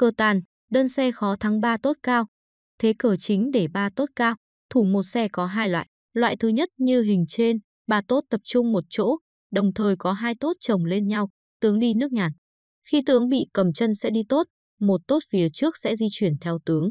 Cờ tàn, đơn xe khó thắng 3 tốt cao. Thế cờ chính để 3 tốt cao, thủ một xe có hai loại. Loại thứ nhất như hình trên, 3 tốt tập trung một chỗ, đồng thời có hai tốt chồng lên nhau, tướng đi nước nhàn. Khi tướng bị cầm chân sẽ đi tốt, một tốt phía trước sẽ di chuyển theo tướng.